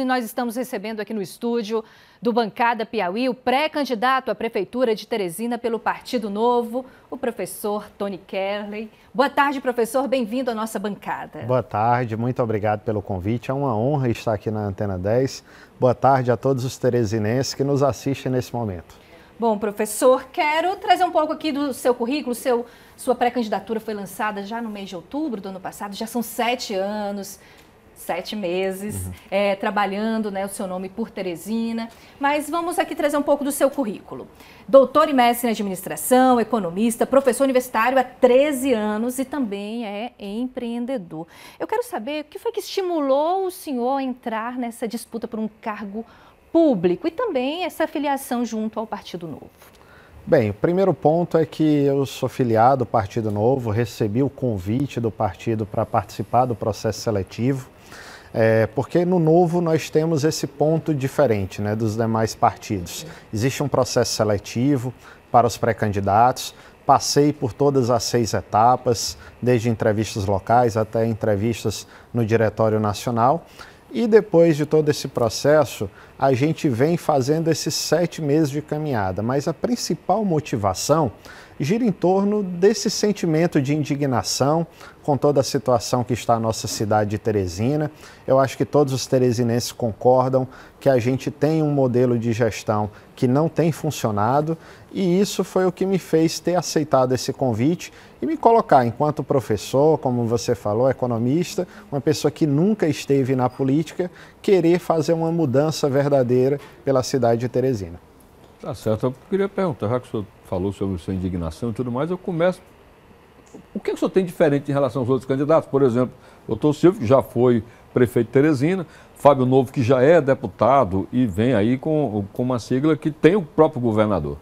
e nós estamos recebendo aqui no estúdio do Bancada Piauí o pré-candidato à Prefeitura de Teresina pelo Partido Novo, o professor Tony Kerley. Boa tarde, professor, bem-vindo à nossa bancada. Boa tarde, muito obrigado pelo convite. É uma honra estar aqui na Antena 10. Boa tarde a todos os teresinenses que nos assistem nesse momento. Bom, professor, quero trazer um pouco aqui do seu currículo. Seu, sua pré-candidatura foi lançada já no mês de outubro do ano passado, já são sete anos sete meses uhum. é, trabalhando né, o seu nome por Teresina. Mas vamos aqui trazer um pouco do seu currículo. Doutor e mestre em administração, economista, professor universitário há 13 anos e também é empreendedor. Eu quero saber o que foi que estimulou o senhor a entrar nessa disputa por um cargo público e também essa filiação junto ao Partido Novo. Bem, o primeiro ponto é que eu sou filiado ao Partido Novo, recebi o convite do partido para participar do processo seletivo. É, porque no Novo nós temos esse ponto diferente né, dos demais partidos. Existe um processo seletivo para os pré-candidatos, passei por todas as seis etapas, desde entrevistas locais até entrevistas no Diretório Nacional. E depois de todo esse processo, a gente vem fazendo esses sete meses de caminhada, mas a principal motivação gira em torno desse sentimento de indignação com toda a situação que está a nossa cidade de Teresina. Eu acho que todos os teresinenses concordam que a gente tem um modelo de gestão que não tem funcionado e isso foi o que me fez ter aceitado esse convite e me colocar enquanto professor, como você falou, economista, uma pessoa que nunca esteve na política, querer fazer uma mudança verdadeira verdadeira pela cidade de Teresina. Tá certo. Eu queria perguntar, já que o senhor falou sobre sua indignação e tudo mais, eu começo. O que, é que o senhor tem diferente em relação aos outros candidatos? Por exemplo, o doutor Silvio, que já foi prefeito de Teresina, Fábio Novo, que já é deputado e vem aí com, com uma sigla que tem o próprio governador.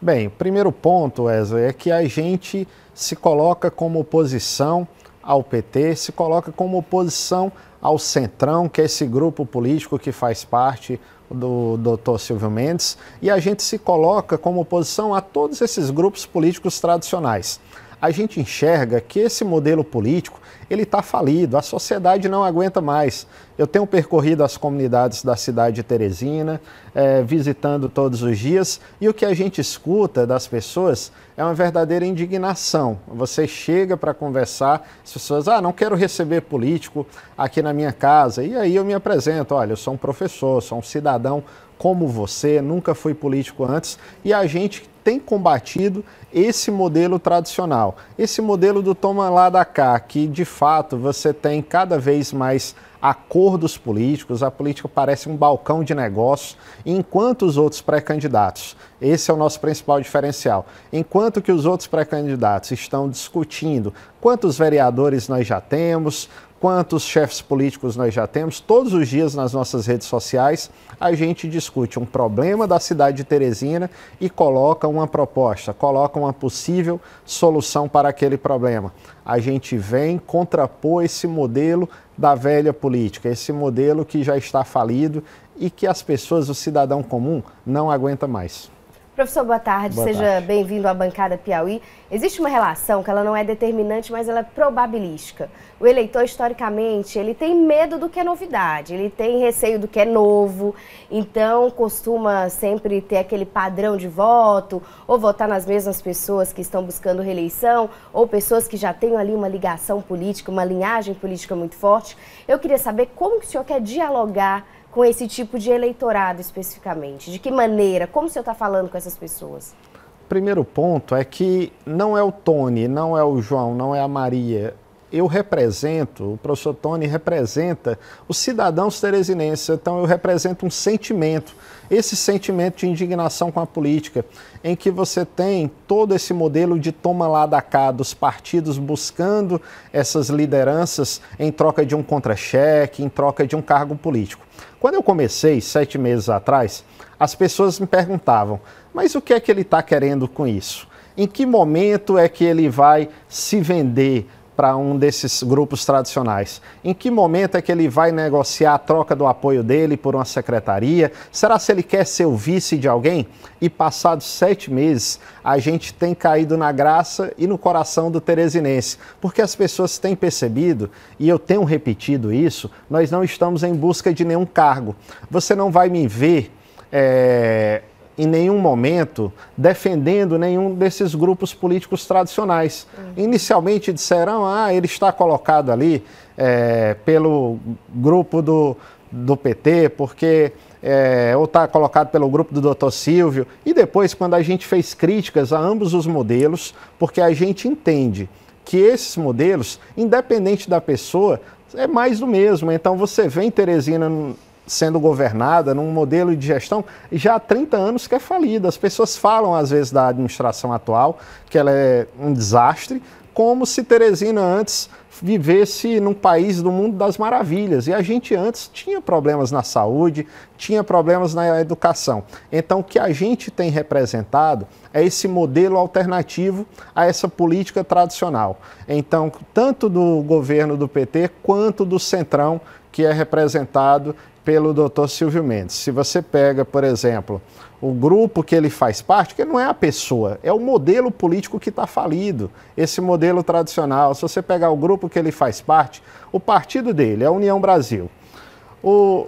Bem, o primeiro ponto, Wesley, é que a gente se coloca como oposição ao PT, se coloca como oposição ao Centrão, que é esse grupo político que faz parte do doutor Silvio Mendes, e a gente se coloca como oposição a todos esses grupos políticos tradicionais a gente enxerga que esse modelo político ele está falido, a sociedade não aguenta mais. Eu tenho percorrido as comunidades da cidade de Teresina, é, visitando todos os dias, e o que a gente escuta das pessoas é uma verdadeira indignação. Você chega para conversar, as pessoas, ah, não quero receber político aqui na minha casa, e aí eu me apresento, olha, eu sou um professor, sou um cidadão como você, nunca foi político antes, e a gente tem combatido esse modelo tradicional, esse modelo do toma lá da cá, que de fato você tem cada vez mais acordos políticos, a política parece um balcão de negócios, enquanto os outros pré-candidatos, esse é o nosso principal diferencial, enquanto que os outros pré-candidatos estão discutindo quantos vereadores nós já temos, quantos chefes políticos nós já temos. Todos os dias nas nossas redes sociais a gente discute um problema da cidade de Teresina e coloca uma proposta, coloca uma possível solução para aquele problema. A gente vem contrapor esse modelo da velha política, esse modelo que já está falido e que as pessoas, o cidadão comum, não aguenta mais. Professor, boa tarde. Boa Seja bem-vindo à bancada Piauí. Existe uma relação que ela não é determinante, mas ela é probabilística. O eleitor, historicamente, ele tem medo do que é novidade, ele tem receio do que é novo, então costuma sempre ter aquele padrão de voto, ou votar nas mesmas pessoas que estão buscando reeleição, ou pessoas que já têm ali uma ligação política, uma linhagem política muito forte. Eu queria saber como que o senhor quer dialogar com esse tipo de eleitorado especificamente? De que maneira? Como o senhor está falando com essas pessoas? Primeiro ponto é que não é o Tony, não é o João, não é a Maria, eu represento, o professor Tony representa os cidadãos teresinenses, então eu represento um sentimento, esse sentimento de indignação com a política, em que você tem todo esse modelo de toma lá da cá dos partidos buscando essas lideranças em troca de um contra-cheque, em troca de um cargo político. Quando eu comecei, sete meses atrás, as pessoas me perguntavam, mas o que é que ele está querendo com isso? Em que momento é que ele vai se vender? para um desses grupos tradicionais? Em que momento é que ele vai negociar a troca do apoio dele por uma secretaria? Será se ele quer ser o vice de alguém? E passados sete meses, a gente tem caído na graça e no coração do teresinense, porque as pessoas têm percebido, e eu tenho repetido isso, nós não estamos em busca de nenhum cargo. Você não vai me ver. É em nenhum momento defendendo nenhum desses grupos políticos tradicionais. Uhum. Inicialmente disseram, ah, ele está colocado ali é, pelo grupo do, do PT, porque é, ou está colocado pelo grupo do Dr. Silvio. E depois, quando a gente fez críticas a ambos os modelos, porque a gente entende que esses modelos, independente da pessoa, é mais do mesmo. Então você vê em Teresina sendo governada num modelo de gestão já há 30 anos que é falida. As pessoas falam, às vezes, da administração atual, que ela é um desastre, como se Teresina antes vivesse num país do mundo das maravilhas. E a gente antes tinha problemas na saúde, tinha problemas na educação. Então, o que a gente tem representado é esse modelo alternativo a essa política tradicional. Então, tanto do governo do PT quanto do Centrão, que é representado pelo Dr. Silvio Mendes. Se você pega, por exemplo, o grupo que ele faz parte, que não é a pessoa, é o modelo político que está falido, esse modelo tradicional. Se você pegar o grupo que ele faz parte, o partido dele é a União Brasil. O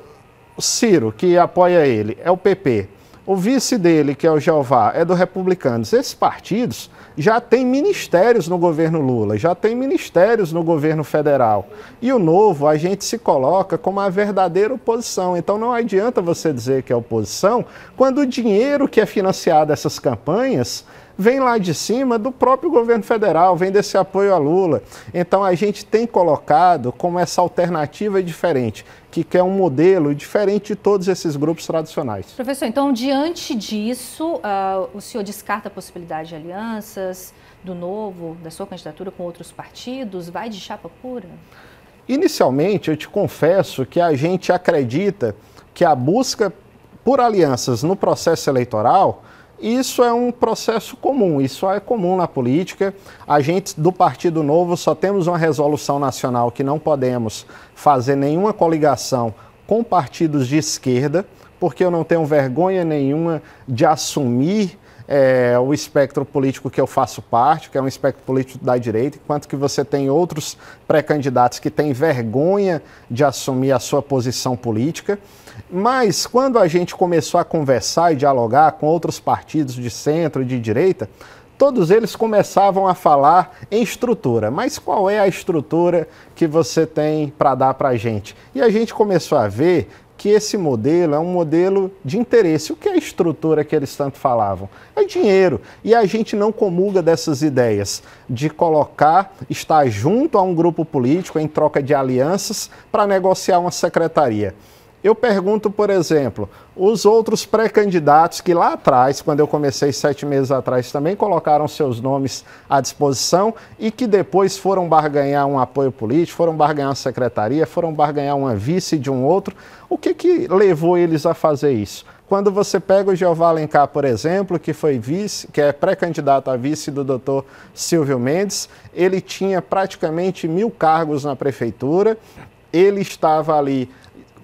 Ciro, que apoia ele, é o PP o vice dele, que é o Jeová, é do Republicanos. Esses partidos já têm ministérios no governo Lula, já têm ministérios no governo federal. E o novo, a gente se coloca como a verdadeira oposição. Então não adianta você dizer que é oposição quando o dinheiro que é financiado essas campanhas vem lá de cima do próprio governo federal, vem desse apoio a Lula. Então a gente tem colocado como essa alternativa diferente que quer um modelo diferente de todos esses grupos tradicionais. Professor, então, diante disso, uh, o senhor descarta a possibilidade de alianças, do novo, da sua candidatura com outros partidos? Vai de chapa pura? Inicialmente, eu te confesso que a gente acredita que a busca por alianças no processo eleitoral isso é um processo comum, isso é comum na política. A gente do Partido Novo só temos uma resolução nacional que não podemos fazer nenhuma coligação com partidos de esquerda, porque eu não tenho vergonha nenhuma de assumir é, o espectro político que eu faço parte, que é um espectro político da direita, enquanto que você tem outros pré-candidatos que têm vergonha de assumir a sua posição política. Mas quando a gente começou a conversar e dialogar com outros partidos de centro e de direita, todos eles começavam a falar em estrutura. Mas qual é a estrutura que você tem para dar para a gente? E a gente começou a ver que esse modelo é um modelo de interesse. O que é a estrutura que eles tanto falavam? É dinheiro. E a gente não comunga dessas ideias de colocar, estar junto a um grupo político em troca de alianças para negociar uma secretaria. Eu pergunto, por exemplo, os outros pré-candidatos que lá atrás, quando eu comecei sete meses atrás, também colocaram seus nomes à disposição e que depois foram barganhar um apoio político, foram barganhar uma secretaria, foram barganhar uma vice de um outro. O que, que levou eles a fazer isso? Quando você pega o Jeová Alencar, por exemplo, que foi vice, que é pré-candidato a vice do doutor Silvio Mendes, ele tinha praticamente mil cargos na prefeitura, ele estava ali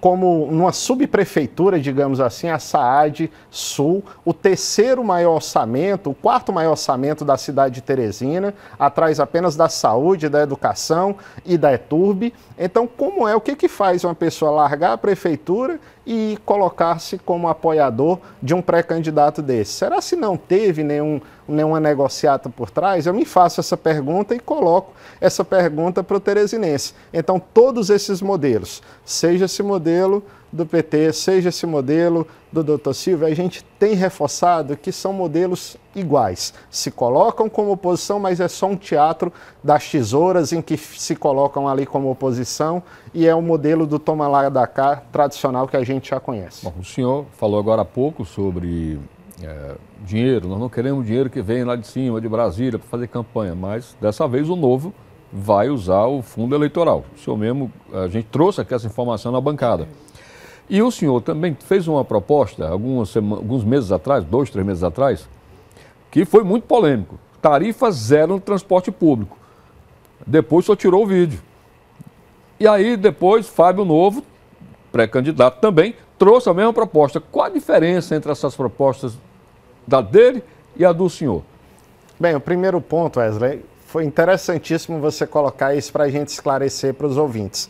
como numa subprefeitura, digamos assim, a Saad Sul, o terceiro maior orçamento, o quarto maior orçamento da cidade de Teresina, atrás apenas da saúde, da educação e da Eturbe. Então, como é, o que, que faz uma pessoa largar a prefeitura e colocar-se como apoiador de um pré-candidato desse? Será se não teve nenhum, nenhuma negociata por trás? Eu me faço essa pergunta e coloco essa pergunta para o teresinense. Então, todos esses modelos, seja esse modelo do PT, seja esse modelo do Dr. Silva, a gente tem reforçado que são modelos iguais. Se colocam como oposição, mas é só um teatro das tesouras em que se colocam ali como oposição e é o um modelo do toma lá da cá tradicional que a gente já conhece. Bom, o senhor falou agora há pouco sobre é, dinheiro. Nós não queremos dinheiro que vem lá de cima, de Brasília, para fazer campanha, mas dessa vez o novo vai usar o fundo eleitoral. O senhor mesmo, a gente trouxe aqui essa informação na bancada. E o senhor também fez uma proposta algumas alguns meses atrás, dois, três meses atrás, que foi muito polêmico. Tarifa zero no transporte público. Depois só tirou o vídeo. E aí depois Fábio Novo, pré-candidato também, trouxe a mesma proposta. Qual a diferença entre essas propostas da dele e a do senhor? Bem, o primeiro ponto, Wesley, foi interessantíssimo você colocar isso para a gente esclarecer para os ouvintes.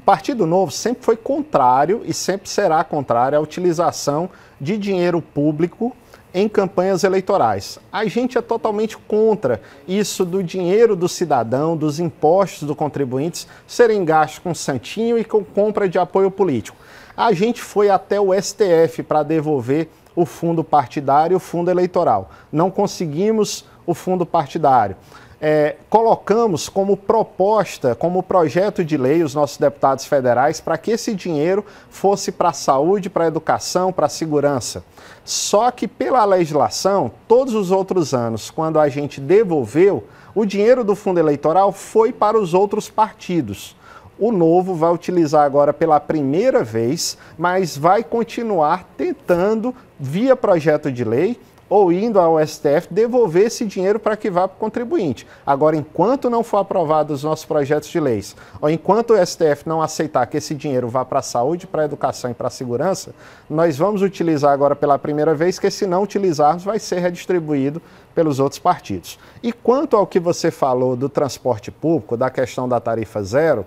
O Partido Novo sempre foi contrário e sempre será contrário à utilização de dinheiro público em campanhas eleitorais. A gente é totalmente contra isso do dinheiro do cidadão, dos impostos do contribuintes serem gastos com santinho e com compra de apoio político. A gente foi até o STF para devolver o fundo partidário e o fundo eleitoral. Não conseguimos o fundo partidário. É, colocamos como proposta, como projeto de lei, os nossos deputados federais, para que esse dinheiro fosse para a saúde, para a educação, para a segurança. Só que, pela legislação, todos os outros anos, quando a gente devolveu, o dinheiro do fundo eleitoral foi para os outros partidos. O novo vai utilizar agora pela primeira vez, mas vai continuar tentando, via projeto de lei, ou indo ao STF devolver esse dinheiro para que vá para o contribuinte. Agora, enquanto não for aprovado os nossos projetos de leis, ou enquanto o STF não aceitar que esse dinheiro vá para a saúde, para a educação e para a segurança, nós vamos utilizar agora pela primeira vez, que se não utilizarmos, vai ser redistribuído pelos outros partidos. E quanto ao que você falou do transporte público, da questão da tarifa zero,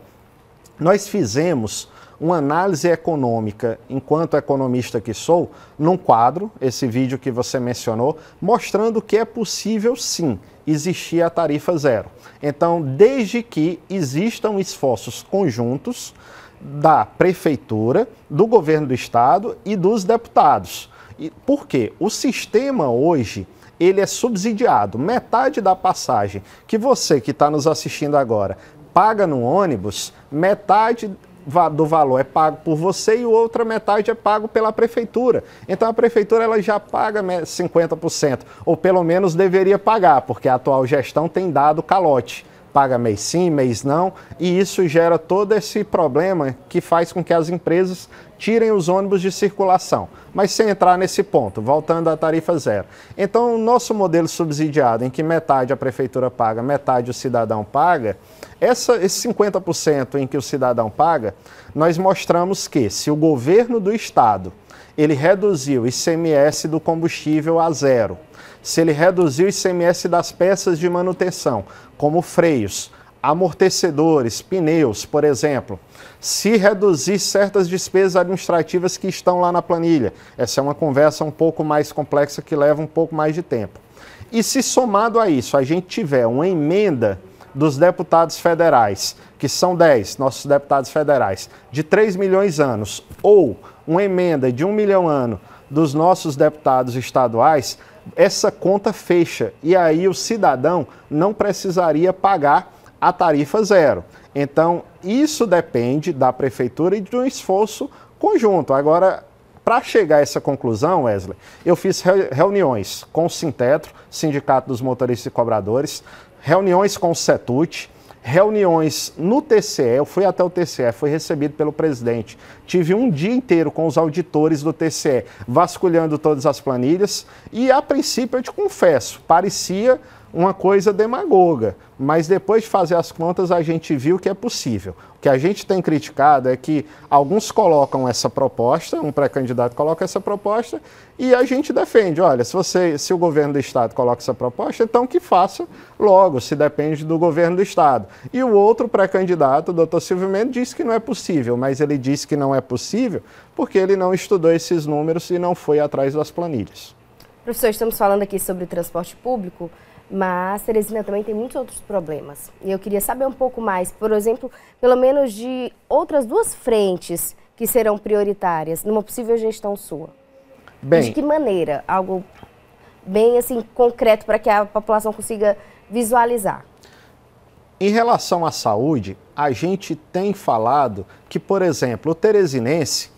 nós fizemos uma análise econômica, enquanto economista que sou, num quadro, esse vídeo que você mencionou, mostrando que é possível sim existir a tarifa zero. Então, desde que existam esforços conjuntos da prefeitura, do governo do estado e dos deputados. E por quê? O sistema hoje ele é subsidiado. Metade da passagem que você que está nos assistindo agora paga no ônibus, metade do valor é pago por você e outra metade é pago pela prefeitura. Então a prefeitura ela já paga 50%, né, ou pelo menos deveria pagar, porque a atual gestão tem dado calote paga mês sim, mês não, e isso gera todo esse problema que faz com que as empresas tirem os ônibus de circulação. Mas sem entrar nesse ponto, voltando à tarifa zero. Então, o nosso modelo subsidiado, em que metade a prefeitura paga, metade o cidadão paga, essa, esse 50% em que o cidadão paga, nós mostramos que se o governo do estado ele reduziu o ICMS do combustível a zero, se ele reduziu o ICMS das peças de manutenção, como freios, amortecedores, pneus, por exemplo, se reduzir certas despesas administrativas que estão lá na planilha. Essa é uma conversa um pouco mais complexa que leva um pouco mais de tempo. E se somado a isso a gente tiver uma emenda dos deputados federais, que são 10 nossos deputados federais, de 3 milhões anos, ou uma emenda de 1 milhão ano dos nossos deputados estaduais, essa conta fecha e aí o cidadão não precisaria pagar a tarifa zero. Então, isso depende da prefeitura e de um esforço conjunto. Agora, para chegar a essa conclusão, Wesley, eu fiz reuniões com o Sintetro, Sindicato dos Motoristas e Cobradores, reuniões com o Setut, reuniões no TCE, eu fui até o TCE, fui recebido pelo presidente. Tive um dia inteiro com os auditores do TCE, vasculhando todas as planilhas, e a princípio eu te confesso, parecia uma coisa demagoga, mas depois de fazer as contas a gente viu que é possível. O que a gente tem criticado é que alguns colocam essa proposta, um pré-candidato coloca essa proposta e a gente defende, olha, se você, se o governo do estado coloca essa proposta, então que faça logo, se depende do governo do estado. E o outro pré-candidato, o Dr. Silvio Mendes, disse que não é possível, mas ele disse que não é possível porque ele não estudou esses números e não foi atrás das planilhas. Professor, estamos falando aqui sobre transporte público. Mas Teresina também tem muitos outros problemas. E eu queria saber um pouco mais, por exemplo, pelo menos de outras duas frentes que serão prioritárias numa possível gestão sua. Bem, de que maneira? Algo bem assim concreto para que a população consiga visualizar. Em relação à saúde, a gente tem falado que, por exemplo, o teresinense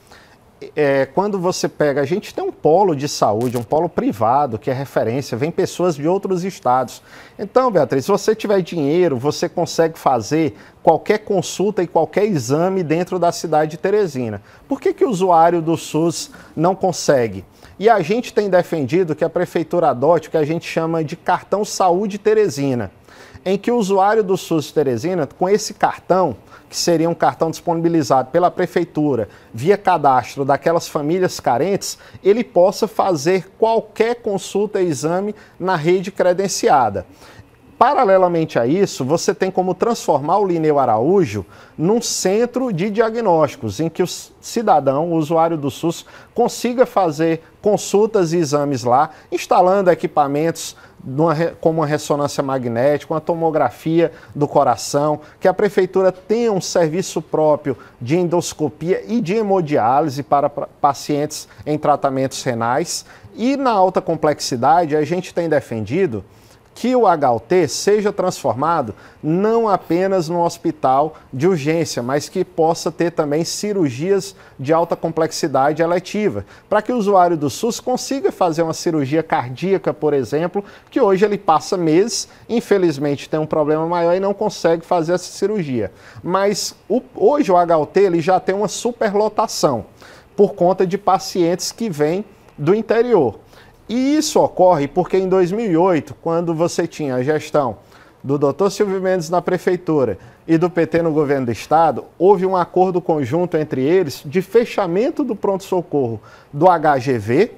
é, quando você pega, a gente tem um polo de saúde, um polo privado que é referência, vem pessoas de outros estados. Então, Beatriz, se você tiver dinheiro, você consegue fazer qualquer consulta e qualquer exame dentro da cidade de Teresina. Por que, que o usuário do SUS não consegue? E a gente tem defendido que a prefeitura adote o que a gente chama de cartão Saúde Teresina, em que o usuário do SUS de Teresina, com esse cartão, que seria um cartão disponibilizado pela prefeitura via cadastro daquelas famílias carentes, ele possa fazer qualquer consulta e exame na rede credenciada. Paralelamente a isso, você tem como transformar o Lineu Araújo num centro de diagnósticos, em que o cidadão, o usuário do SUS, consiga fazer consultas e exames lá, instalando equipamentos como a ressonância magnética, uma tomografia do coração, que a prefeitura tenha um serviço próprio de endoscopia e de hemodiálise para pacientes em tratamentos renais. E na alta complexidade, a gente tem defendido que o HUT seja transformado não apenas num hospital de urgência, mas que possa ter também cirurgias de alta complexidade eletiva, para que o usuário do SUS consiga fazer uma cirurgia cardíaca, por exemplo, que hoje ele passa meses, infelizmente tem um problema maior e não consegue fazer essa cirurgia. Mas o, hoje o HUT ele já tem uma superlotação por conta de pacientes que vêm do interior. E isso ocorre porque em 2008, quando você tinha a gestão do Dr. Silvio Mendes na prefeitura e do PT no governo do estado, houve um acordo conjunto entre eles de fechamento do pronto-socorro do HGV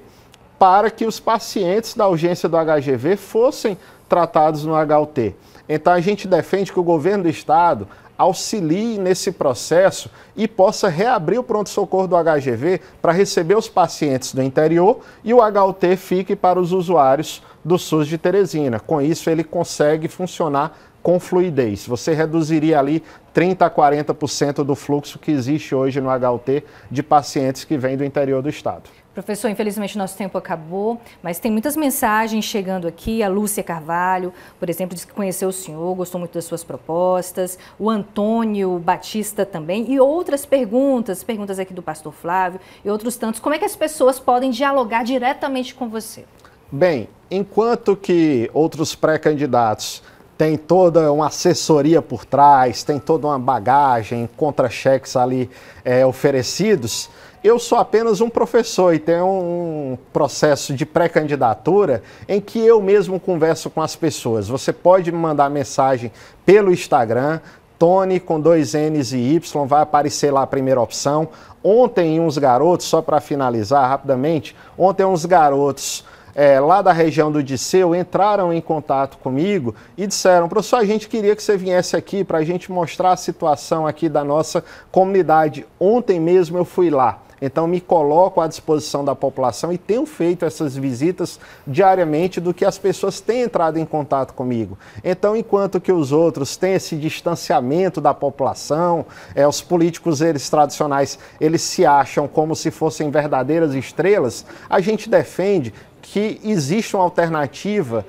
para que os pacientes da urgência do HGV fossem tratados no HUT. Então a gente defende que o governo do estado auxilie nesse processo e possa reabrir o pronto-socorro do HGV para receber os pacientes do interior e o HUT fique para os usuários do SUS de Teresina. Com isso, ele consegue funcionar com fluidez. Você reduziria ali 30 a 40% do fluxo que existe hoje no HUT de pacientes que vêm do interior do estado. Professor, infelizmente nosso tempo acabou, mas tem muitas mensagens chegando aqui. A Lúcia Carvalho, por exemplo, disse que conheceu o senhor, gostou muito das suas propostas. O Antônio Batista também. E outras perguntas, perguntas aqui do pastor Flávio e outros tantos. Como é que as pessoas podem dialogar diretamente com você? Bem, enquanto que outros pré-candidatos tem toda uma assessoria por trás, tem toda uma bagagem, contra-cheques ali é, oferecidos. Eu sou apenas um professor e tenho um processo de pré-candidatura em que eu mesmo converso com as pessoas. Você pode me mandar mensagem pelo Instagram, Tony com dois N's e Y, vai aparecer lá a primeira opção. Ontem, uns garotos, só para finalizar rapidamente, ontem, uns garotos é, lá da região do Disseu entraram em contato comigo e disseram: professor, a gente queria que você viesse aqui para a gente mostrar a situação aqui da nossa comunidade. Ontem mesmo eu fui lá. Então me coloco à disposição da população e tenho feito essas visitas diariamente do que as pessoas têm entrado em contato comigo. Então, enquanto que os outros têm esse distanciamento da população, é, os políticos eles tradicionais eles se acham como se fossem verdadeiras estrelas, a gente defende que existe uma alternativa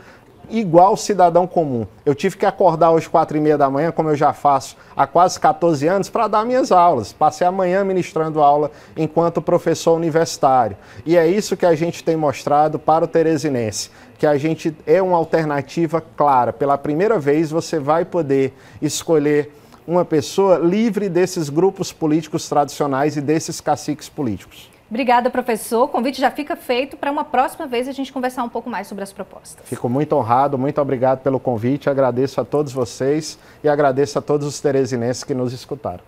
igual cidadão comum. Eu tive que acordar hoje quatro e meia da manhã, como eu já faço há quase 14 anos, para dar minhas aulas. Passei a manhã ministrando aula enquanto professor universitário. E é isso que a gente tem mostrado para o teresinense, que a gente é uma alternativa clara. Pela primeira vez você vai poder escolher uma pessoa livre desses grupos políticos tradicionais e desses caciques políticos. Obrigada, professor. O convite já fica feito para uma próxima vez a gente conversar um pouco mais sobre as propostas. Fico muito honrado, muito obrigado pelo convite. Agradeço a todos vocês e agradeço a todos os teresinenses que nos escutaram.